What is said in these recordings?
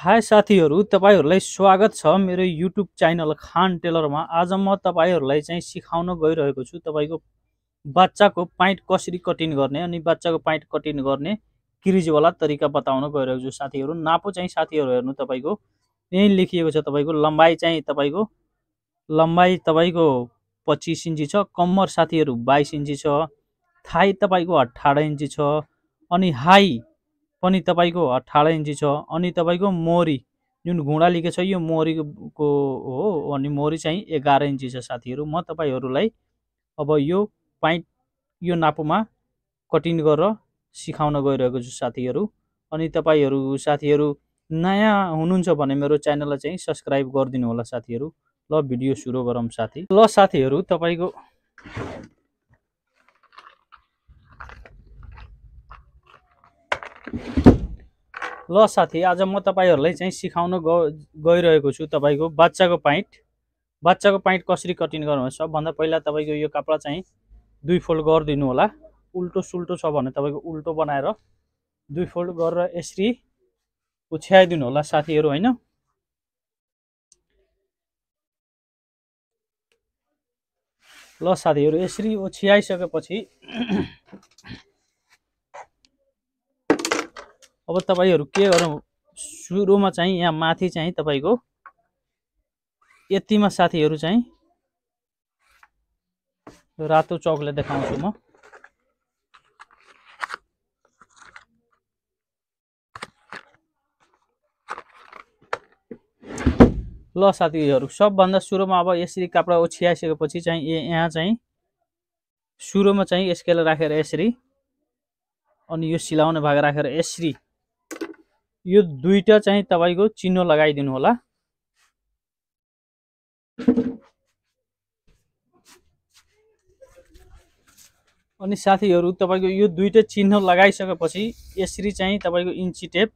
हाय साथीहरू तपाईँहरूलाई स्वागत छ मेरो युट्युब च्यानल खान टेलरमा आज म तपाईँहरूलाई चाहिँ सिकाउन गइरहेको छु तपाईँको बच्चाको पाइन्ट कसरी कटिङ गर्ने अनि बच्चाको पाइन्ट कटिङ गर्ने क्रिजवाला तरिका बताउन गइरहेको छु साथीहरू नापो चाहिँ साथीहरू हेर्नु तपाईँको यहीँ लेखिएको छ तपाईँको लम्बाइ चाहिँ तपाईँको लम्बाइ तपाईँको पच्चिस इन्ची छ कम्मर साथीहरू बाइस इन्ची छ थाई तपाईँको अठार इन्ची छ अनि हाई पनि तपाईँको अठार इन्ची छ अनि तपाईँको मोरी जुन घुँडा लिएको छ यो मोरीको हो अनि मोरी चाहिँ एघार इन्ची छ साथीहरू म तपाईँहरूलाई अब यो पाइन्ट यो नापोमा कटिङ गरेर सिकाउन गइरहेको छु साथीहरू अनि तपाईँहरू साथीहरू नयाँ हुनुहुन्छ भने मेरो च्यानललाई चाहिँ सब्सक्राइब गरिदिनु होला साथीहरू ल भिडियो सुरु गरौँ साथी ल साथीहरू तपाईँको ल साथी आज म तपाईँहरूलाई चाहिँ सिकाउन गइरहेको छु तपाईँको बाच्चाको पाइन्ट बाच्चाको पाइन्ट कसरी कटिङ गर्नु सबभन्दा पहिला तपाईँको यो कपडा चाहिँ दुई फोल्ड गरिदिनु होला उल्टो सुल्टो छ भने तपाईँको उल्टो बनाएर दुई फोल्ड गरेर यसरी उछ्याइदिनु होला साथीहरू होइन ल साथीहरू यसरी ओछ्याइसकेपछि अब तपाईँहरू के गरौँ सुरुमा चाहिँ यहाँ माथि चाहिँ तपाईँको यतिमा साथीहरू चाहिँ रातो चौकले देखाउँछु म ल साथीहरू सबभन्दा सुरुमा अब यसरी कापडा ओछ्याइसकेपछि चाहिँ यहाँ चाहिँ सुरुमा चाहिँ यसकेलाई राखेर यसरी अनि यो सिलाउने भाग राखेर यसरी यो दुईटा चाहिँ तपाईँको चिन्ह लगाइदिनु होला अनि साथीहरू तपाईँको यो दुईटा चिन्ह लगाइसकेपछि यसरी चाहिँ तपाईँको इन्ची टेप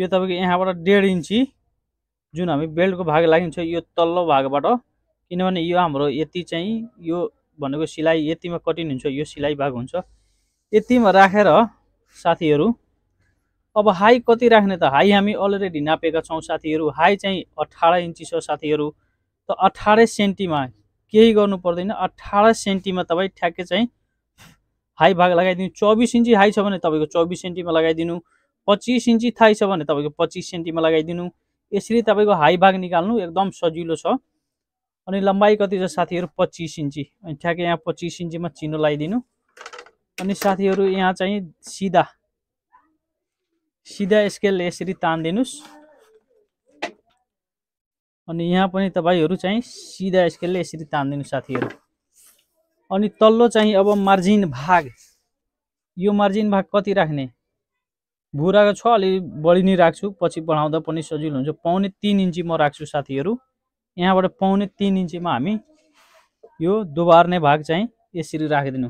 यो तपाईँको यहाँबाट डेढ इन्ची जुन हामी बेल्टको भाग लागिन्छ यो तल्लो भागबाट किनभने यो हाम्रो यति चाहिँ यो भनेको सिलाइ यतिमा कटिन हुन्छ यो सिलाइ भाग हुन्छ यतिमा राखेर साथीहरू अब हाई कति राख्ने त हाई हामी अलरेडी नापेका छौँ साथीहरू हाई चाहिँ अठार इन्ची छ साथीहरू त अठार सेन्टीमा केही गर्नु पर्दैन अठार सेन्टीमा तपाईँ ठ्याक्कै चाहिँ हाई भाग लगाइदिनु चौबिस इन्ची हाई छ भने तपाईँको चौबिस सेन्टीमा लगाइदिनु पच्चिस इन्ची थाई छ भने तपाईँको पच्चिस सेन्टीमा लगाइदिनु यसरी तपाईँको हाई भाग निकाल्नु एकदम सजिलो छ अनि लम्बाइ कति छ साथीहरू पच्चिस इन्ची अनि ठ्याक्कै यहाँ पच्चिस इन्चीमा चिनो लगाइदिनु अनि साथीहरू यहाँ चाहिँ सिधा सिधा स्केल यसरी तानिदिनुहोस् अनि यहाँ पनि तपाईँहरू चाहिँ सिधा स्केलले यसरी तानिदिनु साथीहरू अनि तल्लो चाहिँ अब मार्जिन भाग यो मार्जिन भाग कति राख्ने भुराको छ अलि बढी नै राख्छु पछि बढाउँदा पनि सजिलो हुन्छ पाउने तिन इन्ची म राख्छु साथीहरू यहाँबाट पाउने तिन इन्चीमा हामी यो दोबार्ने भाग चाहिँ यसरी राखिदिनु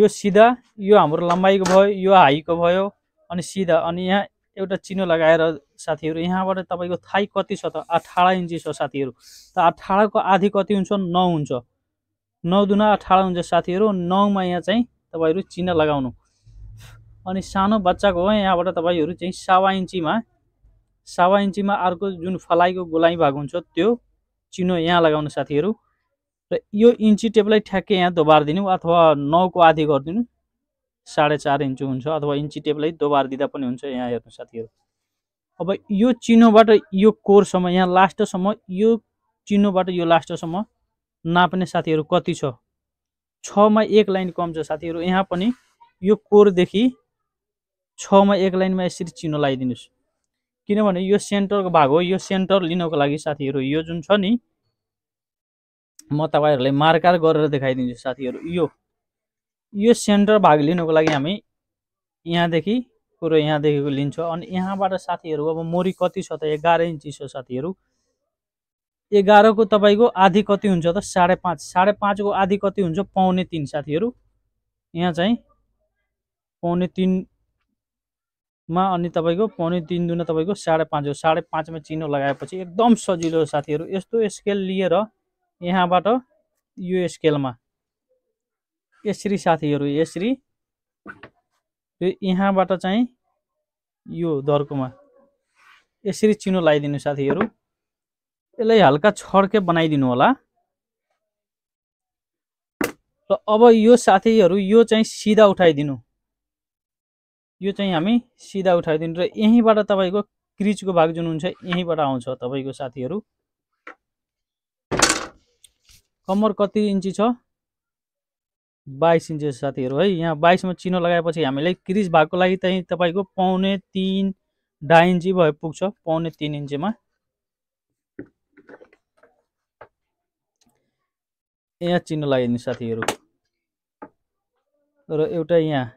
यो सिधा यो हाम्रो लम्बाइको भयो यो हाईको भयो अनि सिधा अनि यहाँ एउटा चिनो लगाएर साथीहरू यहाँबाट तपाईँको थाइ कति छ त अठार इन्ची छ साथीहरू त अठारको आधी कति हुन्छ नौ हुन्छ नौ दुना अठार हुन्छ साथीहरू नौमा यहाँ चाहिँ तपाईँहरू चिना लगाउनु अनि सानो बच्चाको हो यहाँबाट तपाईँहरू चाहिँ सावा इन्चीमा सावा इन्चीमा अर्को जुन फलाइको गोलाइ भाग हुन्छ त्यो चिनो यहाँ लगाउनु साथीहरू र यो इन्ची टेपलाई ठ्याक्कै यहाँ दोबार दिनु अथवा नौको आधी गरिदिनु साढे चार इन्च हुन्छ अथवा इन्ची टेपलाई दोबार दिँदा पनि हुन्छ यहाँ हेर्नु साथीहरू अब यो चिनोबाट यो कोरसम्म यहाँ लास्टसम्म यो चिनोबाट यो लास्टसम्म नाप्ने साथीहरू कति छ छमा एक लाइन कम छ साथीहरू यहाँ पनि यो कोरदेखि छमा एक लाइनमा यसरी चिनो लगाइदिनुहोस् किनभने यो सेन्टरको भाग हो यो सेन्टर लिनको लागि साथीहरू यो जुन छ नि म तपाईँहरूलाई मार्कार गरेर देखाइदिन्छु साथीहरू यो यो सेन्टर भाग लिनुको लागि हामी यहाँदेखि कुरो यहाँदेखिको लिन्छौँ अनि यहाँबाट साथीहरू अब मोरी कति छ त एघार इन्च छ साथीहरू एघारको तपाईँको आधी कति हुन्छ त साढे पाँच साढे पाँचको आधी कति हुन्छ पाउने तिन साथीहरू यहाँ चाहिँ पाउने तिनमा अनि तपाईँको पाउने तिन दुना तपाईँको साढे पाँच हो साढे पाँचमा चिनो लगाएपछि एकदम सजिलो साथीहरू यस्तो स्केल लिएर यहाँबाट यो स्केलमा यसरी साथीहरू यसरी यो यहाँबाट चाहिँ यो दर्कोमा यसरी चिनो लगाइदिनु साथीहरू यसलाई हल्का छड्के बनाइदिनु होला र अब यो साथीहरू यो चाहिँ सिधा उठाइदिनु यो चाहिँ हामी सिधा उठाइदिनु र यहीँबाट तपाईँको क्रिचको भाग जुन हुन्छ यहीँबाट आउँछ तपाईँको साथीहरू कम्मर कति इन्ची छ बाइस इन्चेस साथीहरू है यहाँ बाइसमा चिनो लगाएपछि हामीलाई क्रिज भएको लागि चाहिँ तपाईँको पाउने तिन ढाई इन्ची भए पुग्छ पाउने तिन इन्चीमा यहाँ चिनो लगाइदिनु साथीहरू र एउटा यहाँ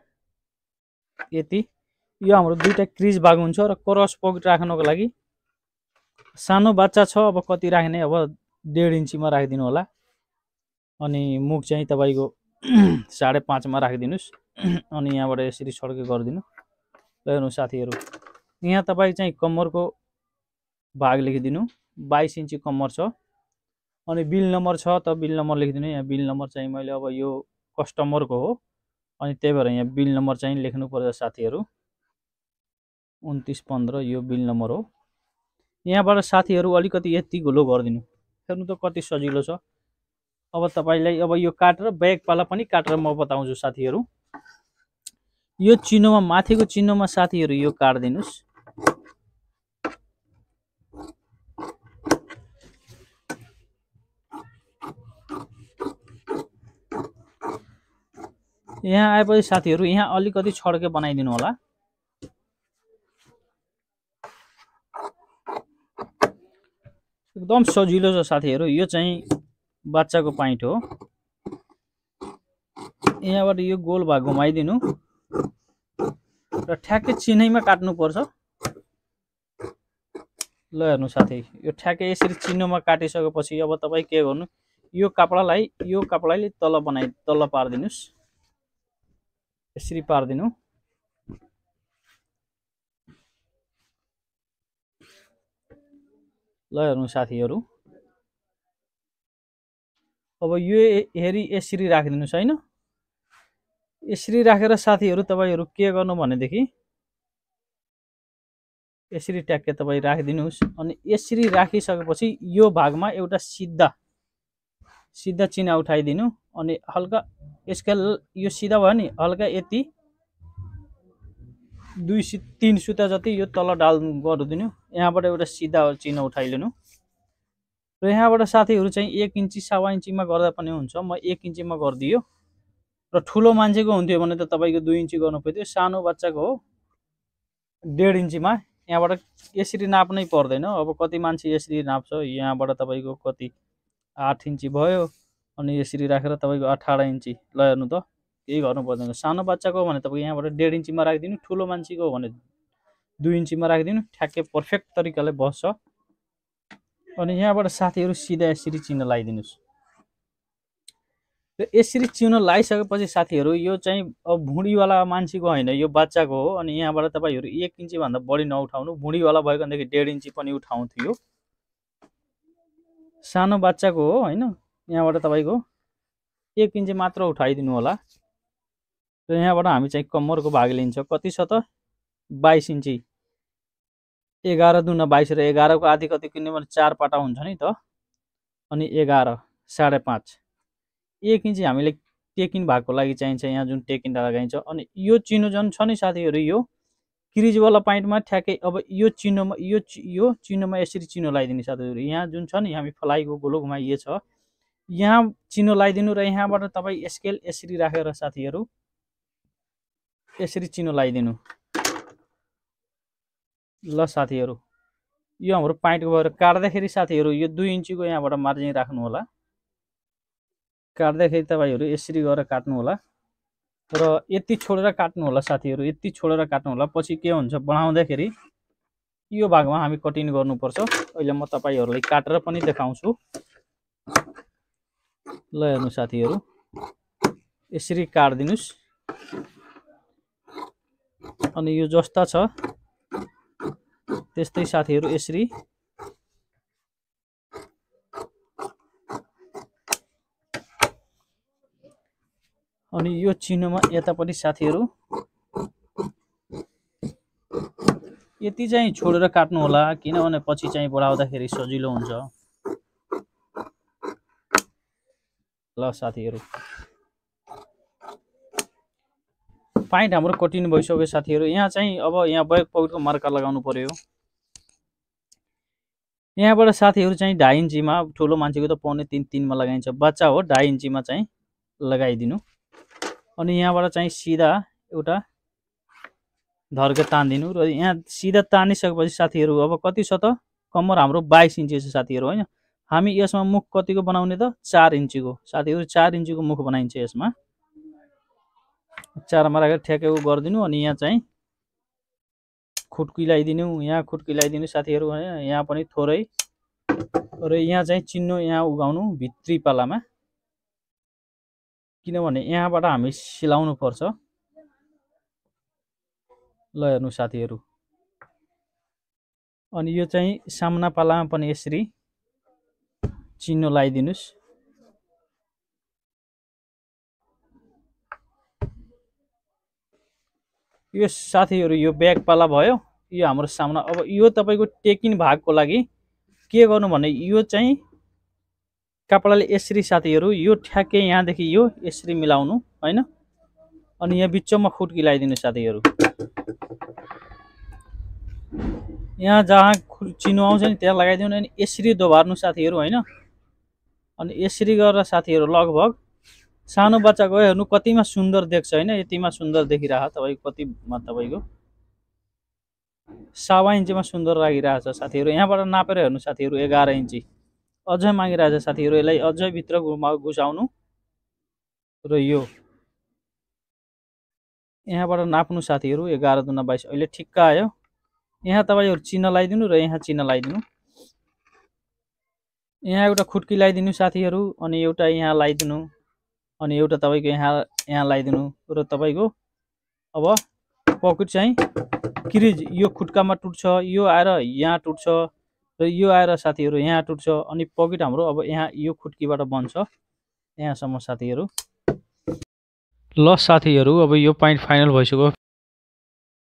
यति यो हाम्रो दुईवटा क्रिज भाग हुन्छ र क्रस पकेट राख्नको लागि सानो बच्चा छ अब कति राख्ने अब डेढ इन्चीमा राखिदिनु होला अनि मुख चाहिँ तपाईँको साढे पाँचमा राखिदिनुहोस् अनि यहाँबाट यसरी सड्के गरिदिनु ल हेर्नु साथीहरू यहाँ तपाईँ चाहिँ कम्मरको भाग लेखिदिनु बाइस इन्ची कम्मर छ अनि बिल नम्बर छ त बिल नम्बर लेखिदिनु यहाँ बिल नम्बर चाहिँ मैले अब यो कस्टमरको हो अनि त्यही भएर यहाँ बिल नम्बर चाहिँ लेख्नु पर्छ साथीहरू उन्तिस पन्ध्र यो बिल नम्बर हो यहाँबाट साथीहरू अलिकति यति घुलो गरिदिनु हेर्नु त कति सजिलो छ अब तपाईँलाई अब यो काटेर ब्यागपाला पनि काटेर म बताउँछु साथीहरू यो चिनोमा माथिको चिनोमा साथीहरू यो काटिदिनुहोस् यहाँ आएपछि साथीहरू यहाँ अलिकति छड्के बनाइदिनु होला एकदम सजिलो छ साथीहरू यो चाहिँ बच्चाको पाइन्ट हो यहाँबाट यो गोल भाग घुमाइदिनु र ठ्याक्कै चिन्हैमा काट्नुपर्छ ल हेर्नु साथी यो ठ्याक्कै यसरी चिन्हमा काटिसकेपछि अब तपाईँ के गर्नु यो कापडालाई यो कपडाले तल बनाइ तल पारिदिनुहोस् यसरी पारिदिनु ल हेर्नु साथीहरू अब यो हेरी यसरी राखिदिनुहोस् होइन यसरी राखेर साथीहरू तपाईँहरू के गर्नु भनेदेखि यसरी ट्याक्कै तपाईँ राखिदिनुहोस् अनि यसरी राखिसकेपछि यो भागमा एउटा सिधा सिधा चिना उठाइदिनु अनि हल्का यसका यो सिधा भयो नि हल्का यति दुई सी तिन सुता जति यो तल डाल गरिदिनु यहाँबाट एउटा सिधा चिना उठाइदिनु र यहाँबाट साथीहरू चाहिँ एक इन्ची सावा इन्चीमा गर्दा पनि हुन्छ म एक इन्चीमा गरिदियो र ठुलो मान्छेको हुन्थ्यो भने त तपाईँको दुई इन्ची गर्नु पर्थ्यो सानो बच्चाको हो डेढ इन्चीमा यहाँबाट यसरी नाप्नै पर्दैन अब कति मान्छे यसरी नाप्छ यहाँबाट तपाईँको कति आठ इन्ची भयो अनि यसरी राखेर तपाईँको अठार इन्ची ल हेर्नु त केही गर्नु पर्दैन सानो बच्चाको हो भने तपाईँको यहाँबाट डेढ इन्चीमा राखिदिनु ठुलो मान्छेको हो भने दुई इन्चीमा राखिदिनु ठ्याक्कै पर्फेक्ट तरिकाले बस्छ अनि यहाँबाट साथीहरू सिधा यसरी चिन्ह लगाइदिनुहोस् र यसरी चिन्ह लगाइसकेपछि साथीहरू यो चाहिँ अब भुँडीवाला मान्छेको होइन यो बच्चाको हो अनि यहाँबाट तपाईँहरू एक इन्चीभन्दा बढी नउठाउनु भुँडीवाला भएको भनेदेखि डेढ इन्ची पनि उठाउँथ्यो सानो बच्चाको हो होइन यहाँबाट तपाईँको एक इन्ची मात्र उठाइदिनु होला र यहाँबाट हामी चाहिँ कम्मरको भाग लिन्छौँ कति छ त बाइस इन्ची एघार दुना बाइस र एघारको आधी कति किन्यो भने चार पाटा हुन्छ नि त अनि एघार साढे पाँच एक इन्च हामीले टेकिन भएको लागि चाहिन्छ यहाँ जुन टेकिन लगाइन्छ अनि यो चिनो झन् छ नि साथीहरू यो क्रिजवाला पाइन्टमा ठ्याक्कै अब यो चिनोमा यो यो चिनोमा यसरी चिनो लगाइदिने साथीहरू यहाँ जुन छ नि हामी फलाइको गोलो घुमाइए छ यहाँ चिनो लगाइदिनु र यहाँबाट तपाईँ स्केल यसरी राखेर साथीहरू यसरी चिनो लगाइदिनु ल साथीहरू यो हाम्रो पाइन्टको भएर काट्दाखेरि साथीहरू यो दुई इन्चीको यहाँबाट मार्जिन राख्नु होला काट्दाखेरि तपाईँहरू यसरी गरेर काट्नु होला र यति छोडेर काट्नु होला साथीहरू यति छोडेर काट्नु होला पछि के हुन्छ बनाउँदाखेरि यो भागमा हामी कटिङ गर्नुपर्छ अहिले म तपाईँहरूलाई काटेर पनि देखाउँछु ल हेर्नु साथीहरू यसरी काटिदिनुहोस् अनि यो जस्ता छ त्यस्तै साथीहरू यसरी अनि यो चिनोमा यता पनि साथीहरू यति चाहिँ छोडेर काट्नु होला किनभने पछि चाहिँ बढाउँदाखेरि सजिलो हुन्छ ल साथीहरू पाइन्ट हाम्रो कटिन भइसक्यो साथीहरू यहाँ चाहिँ अब यहाँ बैक पकेटको मार्का लगाउनु पर्यो यहाँबाट साथीहरू चाहिँ ढाई इन्चीमा ठुलो मान्छेको त पाउने तिन तिनमा लगाइन्छ बच्चा हो ढाई इन्चीमा चाहिँ लगाइदिनु अनि यहाँबाट चाहिँ सिधा एउटा धर्के तानिदिनु र यहाँ सिधा तानिसकेपछि साथीहरू अब कति छ त कम्मर हाम्रो बाइस इन्ची छ साथीहरू होइन हामी यसमा मुख कतिको बनाउने त चार इन्चीको साथीहरू चार इन्चीको मुख बनाइन्छ यसमा चारमा राखेर ठ्याकेको गरिदिनु अनि यहाँ चाहिँ खुट्की लगाइदिनु यहाँ खुट्की लगाइदिनु साथीहरू भने यहाँ पनि थोरै र यहाँ चाहिँ चिन्नो यहाँ उगाउनु भित्री पालामा किनभने यहाँबाट हामी सिलाउनु पर्छ ल हेर्नु साथीहरू अनि यो चाहिँ सामना पालामा पनि यसरी चिन्नो लगाइदिनुहोस् यो साथीहरू यो ब्याग पाला भयो यो हाम्रो सामना अब यो तपाईँको टेकिन भागको लागि के गर्नु भने यो चाहिँ कपडाले यसरी साथीहरू यो ठ्याक्कै यहाँदेखि यो यसरी मिलाउनु होइन अनि यहाँ बिचमा खुट्की लगाइदिनु साथीहरू यहाँ जहाँ चिनो आउँछ नि त्यहाँ लगाइदिनु अनि यसरी दोभार्नु साथीहरू होइन अनि यसरी गरेर साथीहरू लगभग सानो बच्चा गयो हेर्नु कतिमा सुन्दर देख्छ होइन यतिमा सुन्दर देखिरहेको तपाईँको कतिमा तपाईँको सावा इन्चीमा सुन्दर लागिरहेको छ साथीहरू यहाँबाट नापेर हेर्नु साथीहरू एघार इन्ची अझै मागिरहेको छ साथीहरू यसलाई अझै भित्र घुमा घुसाउनु र यो यहाँबाट नाप्नु साथीहरू एघार दुना बाइस अहिले ठिक्क आयो यहाँ तपाईँहरू चिन्ह लगाइदिनु र यहाँ चिन्ह लगाइदिनु यहाँ एउटा खुट्की लगाइदिनु साथीहरू अनि एउटा यहाँ लगाइदिनु अनि एउटा तपाईँको यहाँ यहाँ लगाइदिनु र तपाईँको अब पकेट चाहिँ क्रिज यो खुट्कामा टुट्छ यो आएर यहाँ टुट्छ र यो आएर साथीहरू यहाँ टुट्छ अनि पकेट हाम्रो अब यहाँ यो खुट्कीबाट बन्छ यहाँसम्म साथीहरू ल साथीहरू अब यो पाइन्ट फाइनल भइसक्यो